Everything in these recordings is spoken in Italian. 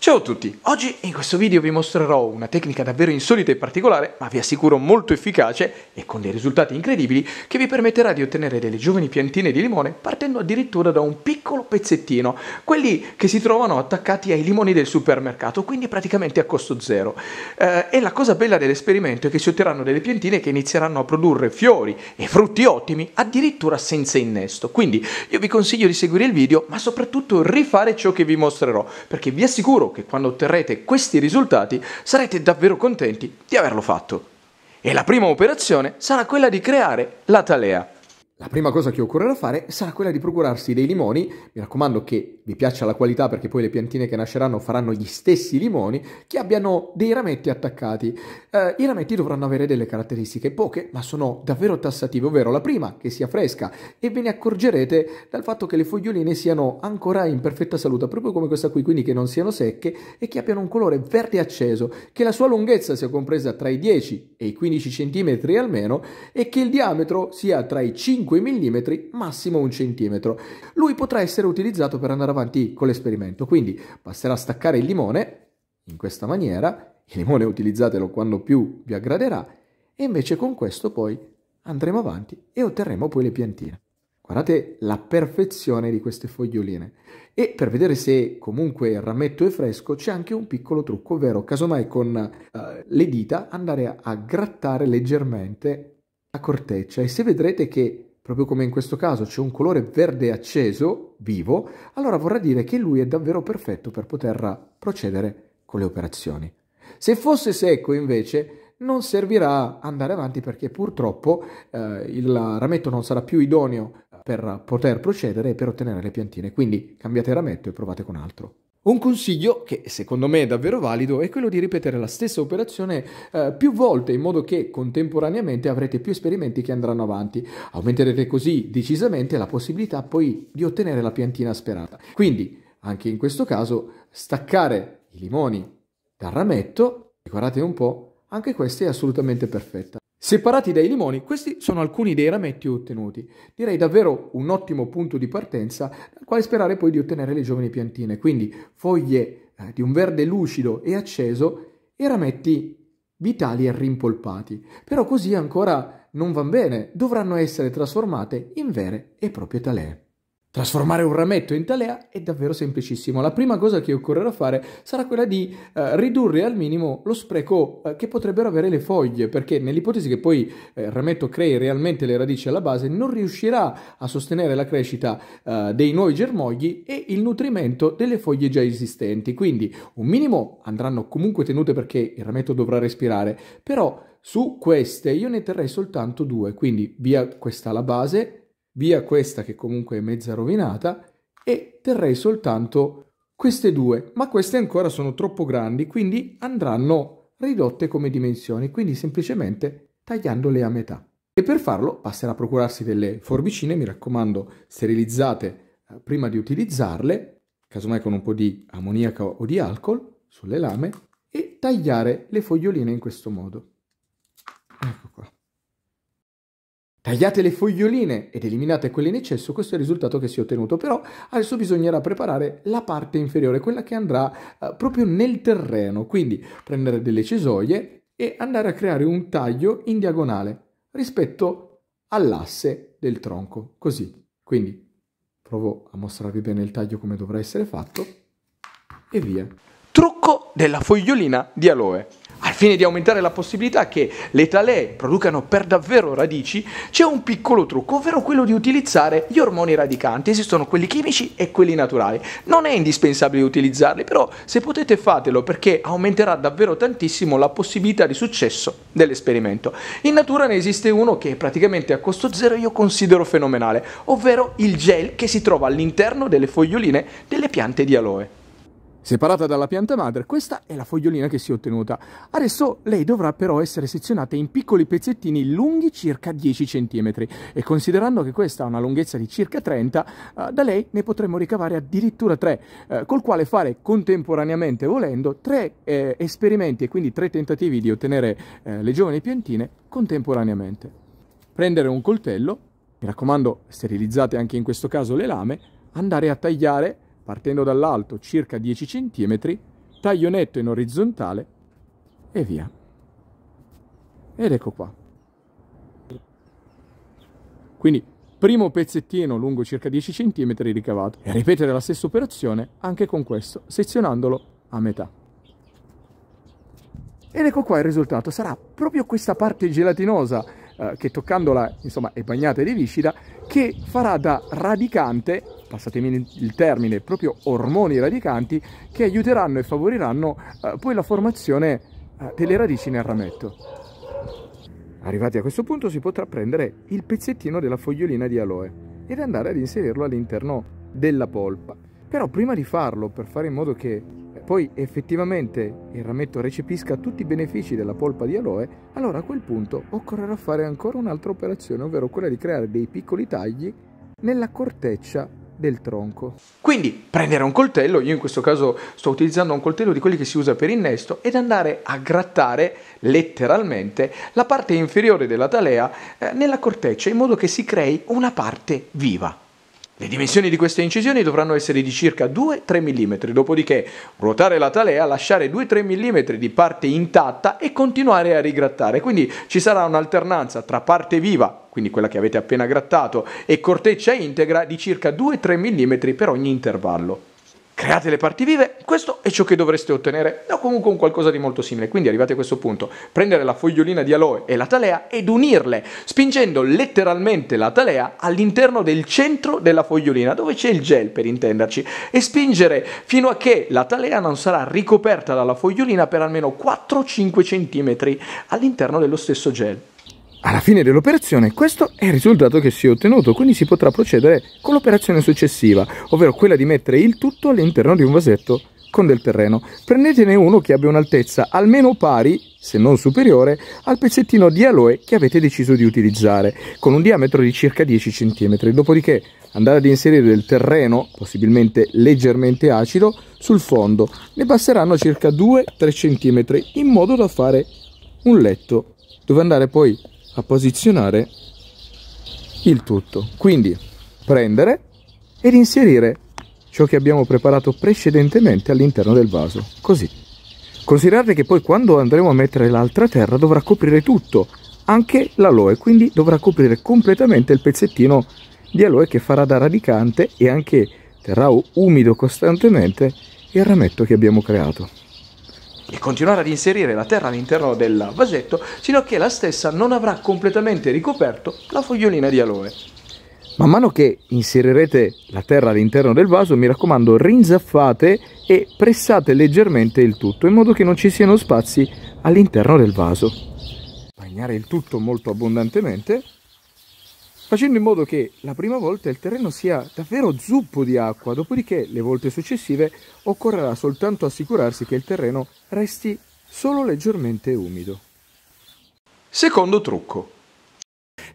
Ciao a tutti, oggi in questo video vi mostrerò una tecnica davvero insolita e particolare, ma vi assicuro molto efficace e con dei risultati incredibili, che vi permetterà di ottenere delle giovani piantine di limone partendo addirittura da un piccolo pezzettino, quelli che si trovano attaccati ai limoni del supermercato, quindi praticamente a costo zero. Eh, e la cosa bella dell'esperimento è che si otterranno delle piantine che inizieranno a produrre fiori e frutti ottimi addirittura senza innesto, quindi io vi consiglio di seguire il video, ma soprattutto rifare ciò che vi mostrerò, perché vi assicuro che quando otterrete questi risultati sarete davvero contenti di averlo fatto. E la prima operazione sarà quella di creare la talea. La prima cosa che occorrerà fare sarà quella di procurarsi dei limoni, mi raccomando che vi piaccia la qualità perché poi le piantine che nasceranno faranno gli stessi limoni, che abbiano dei rametti attaccati. Eh, I rametti dovranno avere delle caratteristiche poche, ma sono davvero tassative, ovvero la prima che sia fresca e ve ne accorgerete dal fatto che le foglioline siano ancora in perfetta salute, proprio come questa qui, quindi che non siano secche e che abbiano un colore verde acceso, che la sua lunghezza sia compresa tra i 10 e i 15 cm almeno e che il diametro sia tra i 5 5 mm, massimo 1 cm. Lui potrà essere utilizzato per andare avanti con l'esperimento, quindi basterà staccare il limone in questa maniera, il limone utilizzatelo quando più vi aggraderà e invece con questo poi andremo avanti e otterremo poi le piantine. Guardate la perfezione di queste foglioline. E per vedere se comunque il rametto è fresco c'è anche un piccolo trucco, ovvero casomai con eh, le dita andare a, a grattare leggermente la corteccia e se vedrete che proprio come in questo caso c'è un colore verde acceso, vivo, allora vorrà dire che lui è davvero perfetto per poter procedere con le operazioni. Se fosse secco invece non servirà andare avanti perché purtroppo eh, il rametto non sarà più idoneo per poter procedere e per ottenere le piantine, quindi cambiate rametto e provate con altro. Un consiglio che secondo me è davvero valido è quello di ripetere la stessa operazione eh, più volte in modo che contemporaneamente avrete più esperimenti che andranno avanti. Aumenterete così decisamente la possibilità poi di ottenere la piantina sperata. Quindi, anche in questo caso, staccare i limoni dal rametto, ricordate un po', anche questa è assolutamente perfetta. Separati dai limoni, questi sono alcuni dei rametti ottenuti. Direi davvero un ottimo punto di partenza dal quale sperare poi di ottenere le giovani piantine, quindi foglie eh, di un verde lucido e acceso e rametti vitali e rimpolpati. Però così ancora non van bene, dovranno essere trasformate in vere e proprie talee. Trasformare un rametto in talea è davvero semplicissimo. La prima cosa che occorrerà fare sarà quella di eh, ridurre al minimo lo spreco eh, che potrebbero avere le foglie, perché nell'ipotesi che poi eh, il rametto crei realmente le radici alla base, non riuscirà a sostenere la crescita eh, dei nuovi germogli e il nutrimento delle foglie già esistenti. Quindi un minimo andranno comunque tenute perché il rametto dovrà respirare, però su queste io ne terrei soltanto due, quindi via questa alla base via questa che comunque è mezza rovinata e terrei soltanto queste due, ma queste ancora sono troppo grandi, quindi andranno ridotte come dimensioni, quindi semplicemente tagliandole a metà. E per farlo basterà procurarsi delle forbicine, mi raccomando, sterilizzate eh, prima di utilizzarle, casomai con un po' di ammoniaca o di alcol sulle lame, e tagliare le foglioline in questo modo. Ecco qua. Tagliate le foglioline ed eliminate quelle in eccesso, questo è il risultato che si è ottenuto, però adesso bisognerà preparare la parte inferiore, quella che andrà eh, proprio nel terreno, quindi prendere delle cesoie e andare a creare un taglio in diagonale rispetto all'asse del tronco, così. Quindi provo a mostrarvi bene il taglio come dovrà essere fatto e via. Trucco della fogliolina di aloe fine di aumentare la possibilità che le talee producano per davvero radici, c'è un piccolo trucco, ovvero quello di utilizzare gli ormoni radicanti. Esistono quelli chimici e quelli naturali. Non è indispensabile utilizzarli, però se potete fatelo perché aumenterà davvero tantissimo la possibilità di successo dell'esperimento. In natura ne esiste uno che praticamente a costo zero io considero fenomenale, ovvero il gel che si trova all'interno delle foglioline delle piante di aloe. Separata dalla pianta madre, questa è la fogliolina che si è ottenuta. Adesso lei dovrà però essere sezionata in piccoli pezzettini lunghi circa 10 cm e considerando che questa ha una lunghezza di circa 30, eh, da lei ne potremmo ricavare addirittura 3, eh, col quale fare contemporaneamente, volendo, 3 eh, esperimenti e quindi 3 tentativi di ottenere eh, le giovani piantine contemporaneamente. Prendere un coltello, mi raccomando sterilizzate anche in questo caso le lame, andare a tagliare partendo dall'alto circa 10 cm, taglio netto in orizzontale e via. Ed ecco qua. Quindi primo pezzettino lungo circa 10 cm ricavato e ripetere la stessa operazione anche con questo, sezionandolo a metà. Ed ecco qua il risultato, sarà proprio questa parte gelatinosa eh, che toccandola insomma è bagnata di viscida, che farà da radicante, passatemi il termine, proprio ormoni radicanti che aiuteranno e favoriranno eh, poi la formazione eh, delle radici nel rametto. Arrivati a questo punto si potrà prendere il pezzettino della fogliolina di aloe ed andare ad inserirlo all'interno della polpa. Però prima di farlo, per fare in modo che poi effettivamente il rametto recepisca tutti i benefici della polpa di aloe, allora a quel punto occorrerà fare ancora un'altra operazione, ovvero quella di creare dei piccoli tagli nella corteccia del tronco. Quindi prendere un coltello, io in questo caso sto utilizzando un coltello di quelli che si usa per innesto, ed andare a grattare letteralmente la parte inferiore della talea eh, nella corteccia in modo che si crei una parte viva. Le dimensioni di queste incisioni dovranno essere di circa 2-3 mm, dopodiché ruotare la talea, lasciare 2-3 mm di parte intatta e continuare a rigrattare. Quindi ci sarà un'alternanza tra parte viva, quindi quella che avete appena grattato, e corteccia integra di circa 2-3 mm per ogni intervallo create le parti vive, questo è ciò che dovreste ottenere, o comunque un qualcosa di molto simile. Quindi arrivate a questo punto, prendere la fogliolina di aloe e la talea ed unirle, spingendo letteralmente la talea all'interno del centro della fogliolina, dove c'è il gel per intenderci, e spingere fino a che la talea non sarà ricoperta dalla fogliolina per almeno 4-5 cm all'interno dello stesso gel. Alla fine dell'operazione questo è il risultato che si è ottenuto, quindi si potrà procedere con l'operazione successiva, ovvero quella di mettere il tutto all'interno di un vasetto con del terreno. Prendetene uno che abbia un'altezza almeno pari, se non superiore, al pezzettino di aloe che avete deciso di utilizzare, con un diametro di circa 10 cm. Dopodiché andate ad inserire del terreno, possibilmente leggermente acido, sul fondo. Ne basteranno circa 2-3 cm in modo da fare un letto, dove andare poi a posizionare il tutto. Quindi prendere ed inserire ciò che abbiamo preparato precedentemente all'interno del vaso, così. Considerate che poi quando andremo a mettere l'altra terra dovrà coprire tutto, anche l'aloe, quindi dovrà coprire completamente il pezzettino di aloe che farà da radicante e anche terrà umido costantemente il rametto che abbiamo creato e continuare ad inserire la terra all'interno del vasetto sino a che la stessa non avrà completamente ricoperto la fogliolina di aloe. Man mano che inserirete la terra all'interno del vaso, mi raccomando, rinzaffate e pressate leggermente il tutto in modo che non ci siano spazi all'interno del vaso. Bagnare il tutto molto abbondantemente facendo in modo che la prima volta il terreno sia davvero zuppo di acqua, dopodiché le volte successive occorrerà soltanto assicurarsi che il terreno resti solo leggermente umido. Secondo trucco.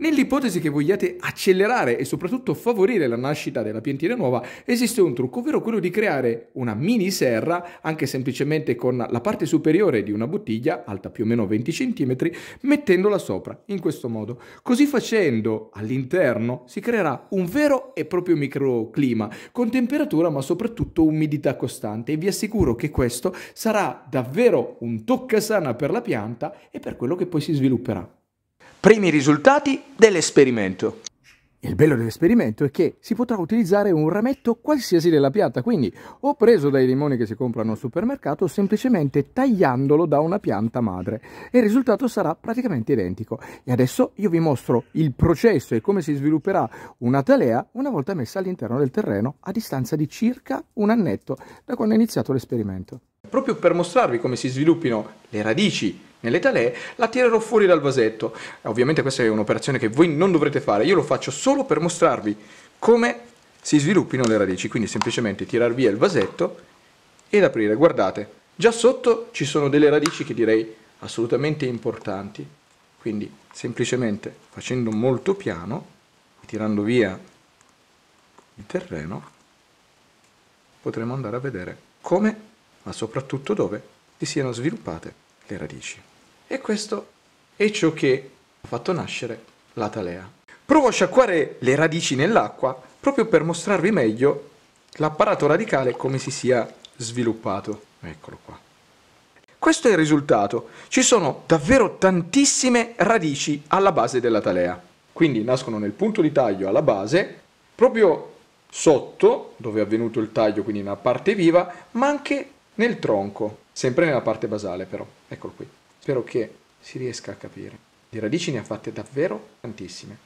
Nell'ipotesi che vogliate accelerare e soprattutto favorire la nascita della piantina nuova, esiste un trucco, ovvero quello di creare una mini serra, anche semplicemente con la parte superiore di una bottiglia, alta più o meno 20 cm, mettendola sopra, in questo modo. Così facendo, all'interno si creerà un vero e proprio microclima, con temperatura ma soprattutto umidità costante e vi assicuro che questo sarà davvero un tocca sana per la pianta e per quello che poi si svilupperà. Primi risultati dell'esperimento. Il bello dell'esperimento è che si potrà utilizzare un rametto qualsiasi della pianta, quindi o preso dai limoni che si comprano al supermercato o semplicemente tagliandolo da una pianta madre e il risultato sarà praticamente identico. E adesso io vi mostro il processo e come si svilupperà una talea una volta messa all'interno del terreno a distanza di circa un annetto da quando è iniziato l'esperimento. Proprio per mostrarvi come si sviluppino le radici nell'etalè, la tirerò fuori dal vasetto. Ovviamente questa è un'operazione che voi non dovrete fare, io lo faccio solo per mostrarvi come si sviluppino le radici, quindi semplicemente tirar via il vasetto ed aprire. Guardate, già sotto ci sono delle radici che direi assolutamente importanti, quindi semplicemente facendo molto piano, tirando via il terreno, potremo andare a vedere come, ma soprattutto dove, si siano sviluppate le radici. E questo è ciò che ha fatto nascere la talea. Provo a sciacquare le radici nell'acqua proprio per mostrarvi meglio l'apparato radicale come si sia sviluppato. Eccolo qua. Questo è il risultato. Ci sono davvero tantissime radici alla base della talea. Quindi nascono nel punto di taglio alla base, proprio sotto, dove è avvenuto il taglio, quindi nella parte viva, ma anche nel tronco, sempre nella parte basale però. Eccolo qui. Spero che si riesca a capire. Di radici ne ha fatte davvero tantissime.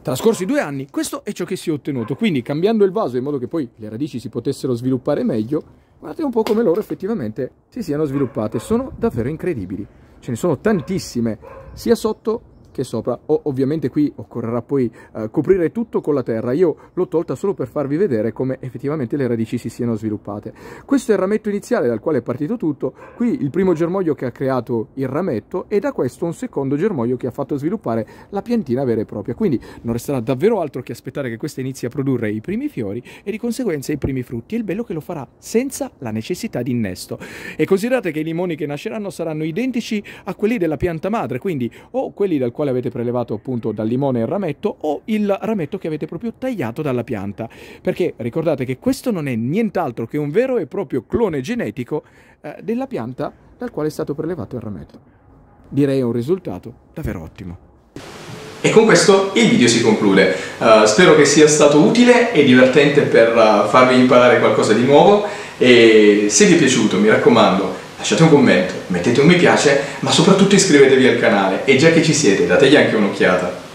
Trascorsi due anni, questo è ciò che si è ottenuto, quindi cambiando il vaso in modo che poi le radici si potessero sviluppare meglio, guardate un po' come loro effettivamente si siano sviluppate, sono davvero incredibili. Ce ne sono tantissime, sia sotto che è sopra. O, ovviamente qui occorrerà poi eh, coprire tutto con la terra. Io l'ho tolta solo per farvi vedere come effettivamente le radici si siano sviluppate. Questo è il rametto iniziale dal quale è partito tutto. Qui il primo germoglio che ha creato il rametto e da questo un secondo germoglio che ha fatto sviluppare la piantina vera e propria. Quindi non resterà davvero altro che aspettare che questa inizi a produrre i primi fiori e di conseguenza i primi frutti. E il bello che lo farà senza la necessità di innesto. E considerate che i limoni che nasceranno saranno identici a quelli della pianta madre, quindi o quelli dal quale quale avete prelevato appunto dal limone il rametto o il rametto che avete proprio tagliato dalla pianta. Perché ricordate che questo non è nient'altro che un vero e proprio clone genetico eh, della pianta dal quale è stato prelevato il rametto. Direi un risultato davvero ottimo. E con questo il video si conclude. Uh, spero che sia stato utile e divertente per uh, farvi imparare qualcosa di nuovo e se vi è piaciuto mi raccomando lasciate un commento, mettete un mi piace, ma soprattutto iscrivetevi al canale e già che ci siete dategli anche un'occhiata.